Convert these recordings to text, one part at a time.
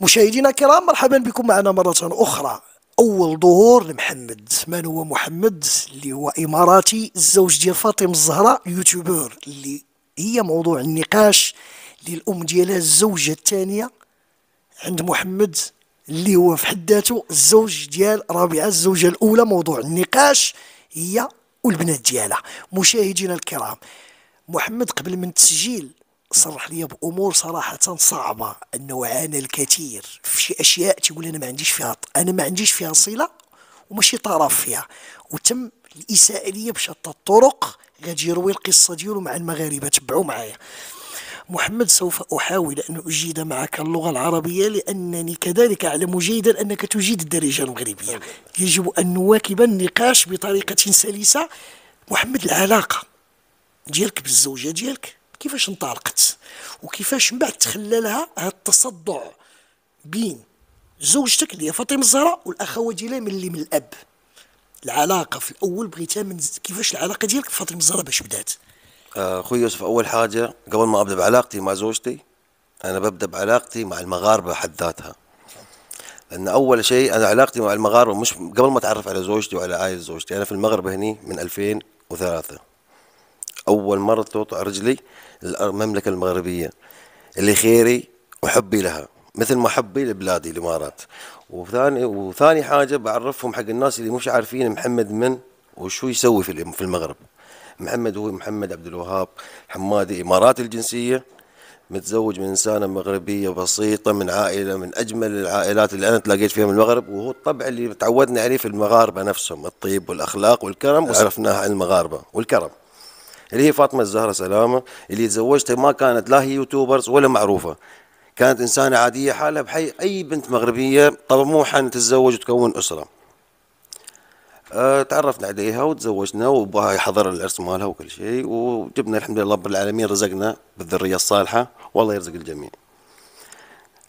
مشاهدينا الكرام مرحبا بكم معنا مرة أخرى أول ظهور لمحمد من هو محمد اللي هو إماراتي الزوج ديال فاطمة الزهراء يوتيوبر اللي هي موضوع النقاش للأم ديالها الزوجة الثانية عند محمد اللي هو في حد ذاته الزوج ديال رابعة الزوجة الأولى موضوع النقاش هي والبنات ديالها مشاهدينا الكرام محمد قبل من تسجيل صرح لي بامور صراحه صعبه انه عانى الكثير في شي اشياء تيقول انا ما عنديش فيها انا ما عنديش فيها صله وماشي طرف فيها وتم الاساءه لي بشتى الطرق غادي يروي القصه ديالو مع المغاربه تبعوا معايا محمد سوف احاول ان اجيد معك اللغه العربيه لانني كذلك اعلم جيدا انك تجيد الدارجه المغربيه يجب ان نواكب النقاش بطريقه سلسه محمد العلاقه ديالك بالزوجه ديالك كيفاش انطلقت وكيفاش من بعد تخلى لها هذا التصدع بين زوجتك اللي هي فاطمه الزهراء والاخوات ديالها من اللي من الاب العلاقه في الاول بغيتها من كيفاش العلاقه ديالك بفاطمه الزهراء باش بدات آه، اخوي يوسف اول حاجه قبل ما ابدا بعلاقتي مع زوجتي انا ببدا بعلاقتي مع المغاربه حد ذاتها لان اول شيء انا علاقتي مع المغاربه مش قبل ما اتعرف على زوجتي وعلى عائله زوجتي انا في المغرب هني من 2003 أول مرة توطأ رجلي المملكة المغربية لخيري وحبي لها مثل ما حبي لبلادي الإمارات وثاني وثاني حاجة بعرفهم حق الناس اللي مش عارفين محمد من وشو يسوي في في المغرب محمد هو محمد عبد الوهاب حمادي إماراتي الجنسية متزوج من إنسانة مغربية بسيطة من عائلة من أجمل العائلات اللي أنا تلاقيت فيها من المغرب وهو الطبع اللي تعودنا عليه في المغاربة نفسهم الطيب والأخلاق والكرم أه. وعرفناه عن المغاربة والكرم اللي هي فاطمه الزهره سلامه اللي تزوجتها ما كانت لا هي يوتيوبرز ولا معروفه كانت انسانه عاديه حالها بحي اي بنت مغربيه طموحه ان تتزوج وتكون اسره أه تعرفنا عليها وتزوجنا وبها حضر العرس مالها وكل شيء وجبنا الحمد لله رب العالمين رزقنا بالذريه الصالحه والله يرزق الجميع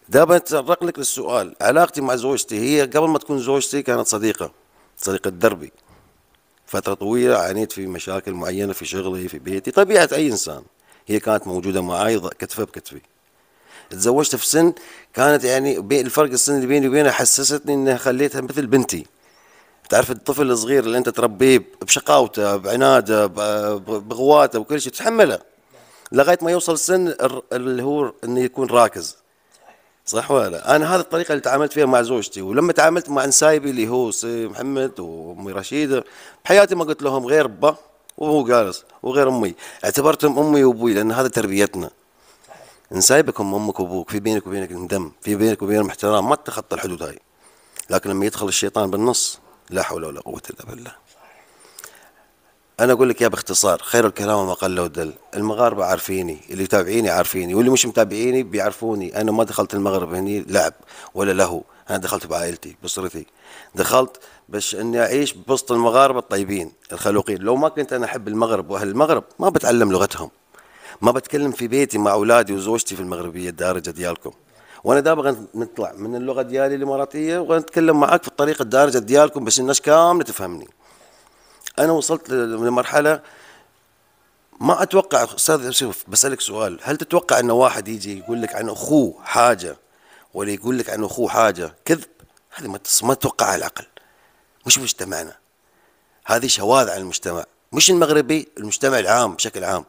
دابا اتطرق لك للسؤال علاقتي مع زوجتي هي قبل ما تكون زوجتي كانت صديقه صديقه دربي فترة طويلة عانيت في مشاكل معينة في شغلي في بيتي طبيعة أي إنسان هي كانت موجودة معاي كتفة بكتفي تزوجت في سن كانت يعني الفرق السن اللي بيني وبينها حسستني انها خليتها مثل بنتي تعرف الطفل الصغير اللي انت تربيه بشقاوته بعناده بغواته وكل شيء تتحمله لغايه ما يوصل سن اللي هو انه يكون راكز صح ولا انا هذه الطريقه اللي تعاملت فيها مع زوجتي ولما تعاملت مع نسايبي اللي هو سي محمد وامي رشيده بحياتي ما قلت لهم غير با وهو جالس وغير امي اعتبرتهم امي وابوي لان هذا تربيتنا هم امك وابوك في بينك وبينك دم في بينك وبينهم احترام ما تتخطى الحدود هاي لكن لما يدخل الشيطان بالنص لا حول ولا قوه الا بالله انا اقول لك يا باختصار خير الكلام ما قل ودل المغاربه عارفيني اللي متابعيني عارفيني واللي مش متابعيني بيعرفوني انا ما دخلت المغرب هني لعب ولا لهو انا دخلت بعائلتي باسرتي دخلت باش اني اعيش بوسط المغاربه الطيبين الخلوقين لو ما كنت انا احب المغرب واهل المغرب ما بتعلم لغتهم ما بتكلم في بيتي مع اولادي وزوجتي في المغربيه الدارجه ديالكم وانا دابا نطلع من اللغه ديالي الاماراتيه ونتكلم معك في الطريقه الدارجه ديالكم باش الناس كامله تفهمني انا وصلت لمرحله ما اتوقع استاذ شوف بسالك سؤال هل تتوقع انه واحد يجي يقول لك عن اخوه حاجه ولا يقول لك عن اخوه حاجه كذب هذه ما ما تتوقع على العقل مش مجتمعنا هذه شواذ عن المجتمع مش المغربي المجتمع العام بشكل عام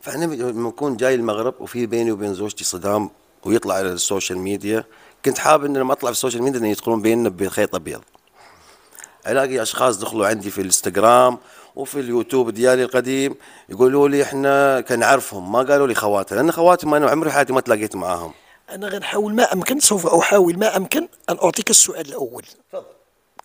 فانا لما اكون جاي المغرب وفي بيني وبين زوجتي صدام ويطلع على السوشيال ميديا كنت حابب ان لما اطلع في السوشيال ميديا ان يدخلون بيننا بخيط ابيض الاقي اشخاص دخلوا عندي في الانستغرام وفي اليوتيوب ديالي القديم يقولوا لي احنا كنعرفهم ما قالوا لي خواتي لان ما انا عمري حياتي ما تلاقيت معاهم انا غنحاول ما امكن سوف احاول ما امكن ان اعطيك السؤال الاول تفضل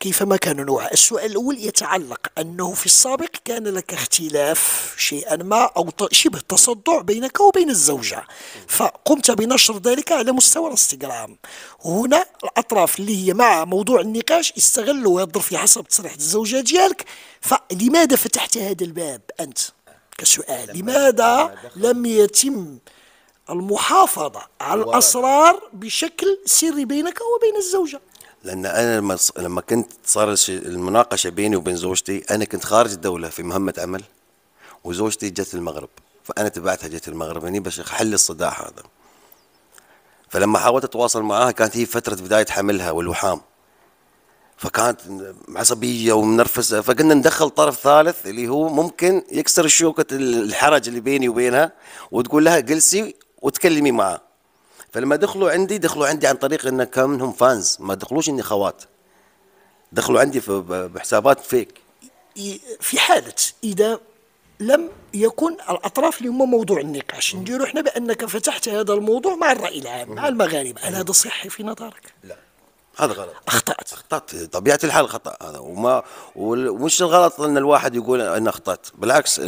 كيفما كان نوعه السؤال الأول يتعلق أنه في السابق كان لك اختلاف شيئا ما أو شبه تصدع بينك وبين الزوجة فقمت بنشر ذلك على مستوى الانستغرام هنا الأطراف اللي هي مع موضوع النقاش استغلوا هذا الظرف حسب تصريح الزوجة ديالك فلماذا فتحت هذا الباب أنت كسؤال لماذا لم يتم المحافظة على الأسرار بشكل سري بينك وبين الزوجة لان انا لما لما كنت صار المناقشه بيني وبين زوجتي انا كنت خارج الدوله في مهمه عمل وزوجتي جت المغرب فانا تبعتها جت المغرب هني باش احل الصداع هذا فلما حاولت اتواصل معاها كانت هي فتره بدايه حملها والوحام فكانت عصبيه ومنرفزه فقلنا ندخل طرف ثالث اللي هو ممكن يكسر شوكه الحرج اللي بيني وبينها وتقول لها جلسي وتكلمي معاه فلما دخلوا عندي دخلوا عندي عن طريق ان كانهم فانز ما دخلوش اني خوات دخلوا عندي بحسابات فيك في حاله اذا لم يكن الاطراف اللي هما موضوع النقاش نديروا احنا بانك فتحت هذا الموضوع مع الراي العام مع المغاربه هل هذا صحي في نظرك؟ لا هذا غلط اخطات اخطات طبيعه الحال خطا هذا وما ومش الغلط ان الواحد يقول انا اخطات بالعكس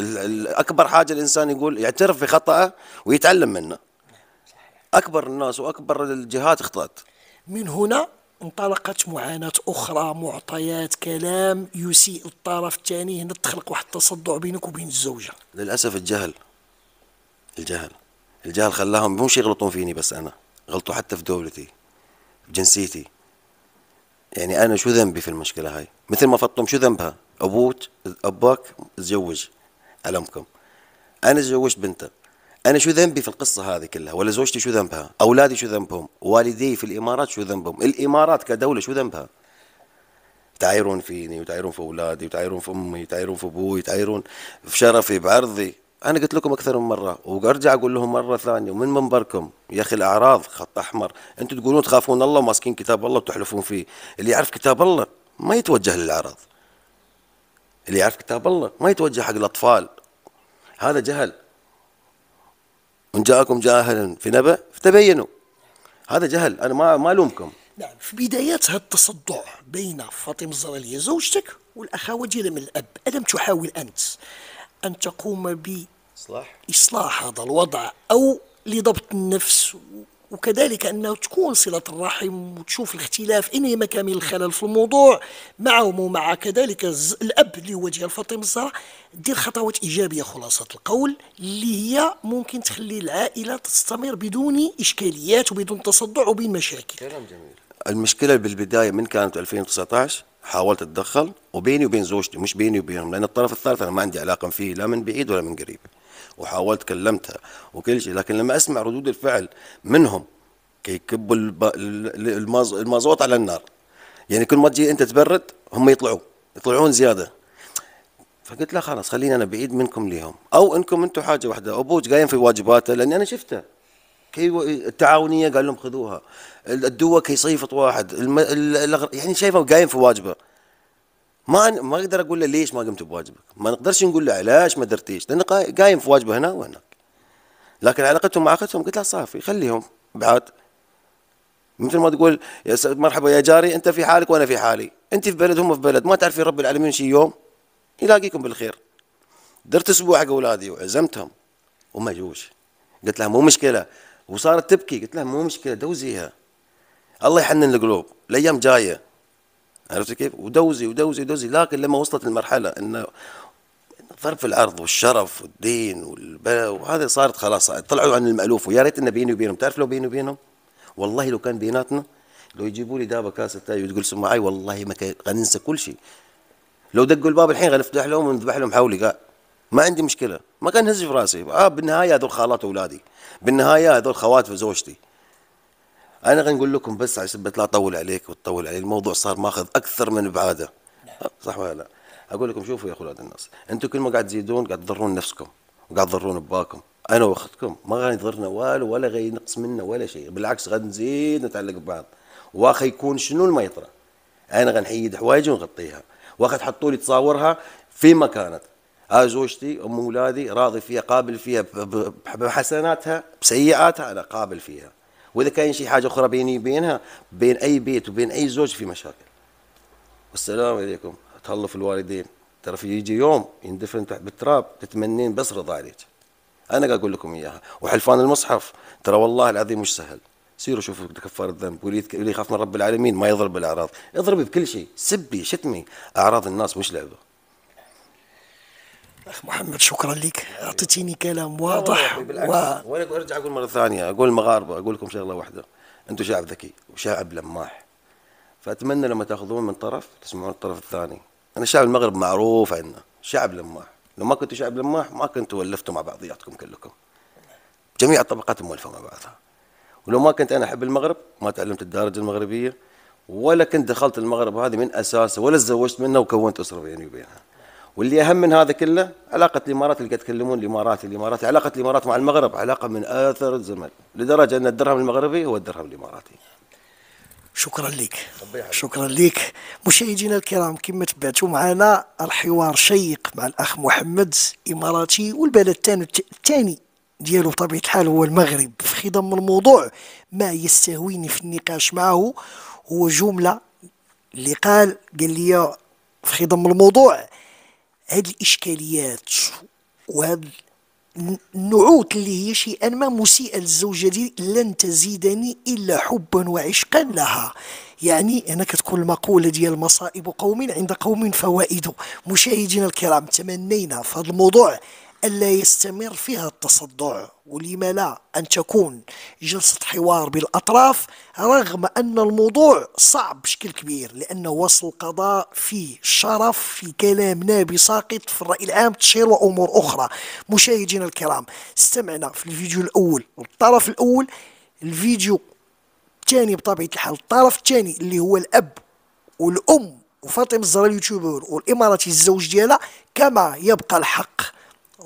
اكبر حاجه الانسان يقول يعترف بخطاه ويتعلم منه اكبر الناس واكبر الجهات اخطات من هنا انطلقت معاناة أخرى معطيات كلام يسيء الطرف الثاني هنا تخلق واحد التصدع بينك وبين الزوجة للأسف الجهل الجهل الجهل خلاهم مش يغلطون فيني بس أنا غلطوا حتى في دولتي في جنسيتي يعني أنا شو ذنبي في المشكلة هاي مثل ما فطم شو ذنبها أبوك أباك تزوج علمكم أنا تزوجت بنته انا شو ذنبي في القصه هذه كلها ولا زوجتي شو ذنبها اولادي شو ذنبهم والدي في الامارات شو ذنبهم الامارات كدوله شو ذنبها تعايرون فيني وتعايرون في اولادي وتعايرون في امي وتعايرون في ابوي وتعايرون في شرفي بعرضي انا قلت لكم اكثر من مره وارجع اقول لهم مره ثانيه ومن منبركم يا اخي الاعراض خط احمر انتم تقولون تخافون الله وماسكين كتاب الله وتحلفون فيه اللي يعرف كتاب الله ما يتوجه للاعراض اللي يعرف كتاب الله ما يتوجه حق الاطفال هذا جهل ان جاءكم جاهلا في نبأ فتبينوا هذا جهل انا ما ما الومكم نعم في بدايات هذا التصدع بين فاطمه الزراليه زوجتك والاخوه من الاب الم تحاول انت ان تقوم ب اصلاح اصلاح هذا الوضع او لضبط النفس وكذلك أنه تكون صلة الرحم وتشوف الاختلاف إن مكان الخلل في الموضوع معهم ومع كذلك الأب اللي هو ديال فاطمه الزهراء دير خطوات إيجابية خلاصة القول اللي هي ممكن تخلي العائلة تستمر بدون إشكاليات وبدون تصدع وبين مشاكل كلام جميل المشكلة بالبداية من كانت 2019 حاولت اتدخل وبيني وبين زوجتي مش بيني وبينهم لان الطرف الثالث انا ما عندي علاقه فيه لا من بعيد ولا من قريب وحاولت كلمتها وكل شيء لكن لما اسمع ردود الفعل منهم كيكبوا المازوت على النار يعني كل ما تجي انت تبرد هم يطلعوا يطلعون زياده فقلت له خلاص خليني انا بعيد منكم ليهم او انكم انتم حاجه واحده ابوك قايم في واجباته لاني انا شفته كي التعاونيه قال لهم خذوها الدواء كيصيفط واحد الم... يعني شايفه قايم في واجبه ما ما اقدر اقول له ليش ما قمت بواجبك ما نقدرش نقول له علاش ما درتيش لانه قايم في واجبه هنا وهناك لكن علاقتهم مع اختهم قلت له صافي خليهم بعد مثل ما تقول يا مرحبا يا جاري انت في حالك وانا في حالي انت في بلد هم في بلد ما تعرفي رب العالمين شي يوم يلاقيكم بالخير درت اسبوع حق اولادي وعزمتهم وما جوش قلت لها مو مشكله وصارت تبكي قلت لها مو مشكله دوزيها الله يحنن القلوب الايام جايه عرفت كيف؟ ودوزي ودوزي ودوزي لكن لما وصلت المرحله انه ظرف العرض والشرف والدين والبلا وهذا صارت خلاص طلعوا عن المالوف ويا ريت انه بيني وبينهم تعرف لو بيني وبينهم والله لو كان بيناتنا لو يجيبوا لي دابه كاسه تاي وتقول معي والله ما غننسى كل شيء لو دقوا الباب الحين غنفتح لهم ونذبح لهم حولي قاع ما عندي مشكله ما كان هز في راسي آه بالنهايه هذول خالات اولادي بالنهايه هذول خوات زوجتي انا غنقول لكم بس عشان لا اطول عليك وتطول علي الموضوع صار ماخذ اكثر من بعاده نعم. صح ولا لا اقول لكم شوفوا يا اخوان الناس انتم كل ما قاعد تزيدون قاعد تضرون نفسكم وقاعد تضرون باكم انا واختكم ما غادي يضرنا والو ولا غادي ينقص منا ولا شيء بالعكس غادي نزيد نتعلق ببعض واخا يكون شنو الميطره انا غنحيد حوايج ونغطيها واخا تحطوا لي تصاورها فيما كانت ها زوجتي ام اولادي راضي فيها قابل فيها بحسناتها بسيئاتها انا قابل فيها واذا كاين شي حاجه اخرى بيني وبينها بين اي بيت وبين اي زوج في مشاكل والسلام عليكم تهلوا في الوالدين ترى في يجي يوم يندفن تحت بالتراب تتمنين بس رضا عليك انا قاعد اقول لكم اياها وحلفان المصحف ترى والله العظيم مش سهل سيروا شوفوا كفار الذنب واللي يخاف من رب العالمين ما يضرب بالاعراض اضربي بكل شيء سبي شتمي اعراض الناس مش لعبه اخ محمد شكرا لك اعطيتيني كلام واضح و... وانا ارجع اقول مره ثانيه اقول المغاربه اقول لكم شغله واحده انتم شعب ذكي وشعب لماح فاتمنى لما تاخذون من طرف تسمعون الطرف الثاني انا شعب المغرب معروف عندنا شعب لماح لو ما كنتوا شعب لماح ما كنتوا ولفتوا مع بعضياتكم كلكم جميع الطبقات مولفه مع بعضها ولو ما كنت انا احب المغرب ما تعلمت الدارجه المغربيه ولا كنت دخلت المغرب هذه من اساسه ولا تزوجت منها وكونت اسره بيني وبينها واللي اهم من هذا كله علاقه الامارات اللي قاعد تكلمون الامارات الامارات علاقه الامارات مع المغرب علاقه من اثر الزمن لدرجه ان الدرهم المغربي هو الدرهم الاماراتي شكرا لك شكرا لك مشاهدينا الكرام كما تبعتوا معنا الحوار شيق مع الاخ محمد اماراتي والبلد الثاني ديالو بطبيعه الحال هو المغرب في خضم الموضوع ما يستهويني في النقاش معه هو جمله اللي قال قال لي في خضم الموضوع هذه الاشكاليات وهذا النعوت اللي هي شيئا ما مسيئة للزوجة دي لن تزيدني إلا حبا وعشقا لها يعني هنا كتكون المقولة ديال مصائب قوم عند قوم فوائد مشاهدينا الكرام تمنينا في هذا الموضوع ألا يستمر فيها التصدع ولما لا أن تكون جلسة حوار بالأطراف رغم أن الموضوع صعب بشكل كبير لأن وصل القضاء فيه شرف في كلام نابي ساقط في الرأي العام تشير وأمور أخرى مشاهدينا الكرام استمعنا في الفيديو الأول الطرف الأول الفيديو الثاني بطبيعة الحال الطرف الثاني اللي هو الأب والأم وفاطمة الزهراء اليوتيوبر والإماراتي الزوج ديالها كما يبقى الحق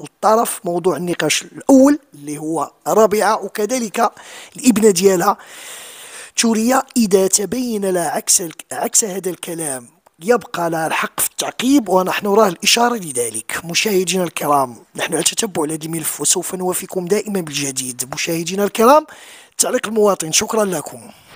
الطرف موضوع النقاش الاول اللي هو رابعه وكذلك الابنه ديالها توريا اذا تبين لها عكس عكس هذا الكلام يبقى لها الحق في التعقيب ونحن نراه الإشارة لذلك مشاهدينا الكرام نحن على تتبع لهذا الملف وسوف نوافيكم دائما بالجديد مشاهدينا الكرام تعليق المواطن شكرا لكم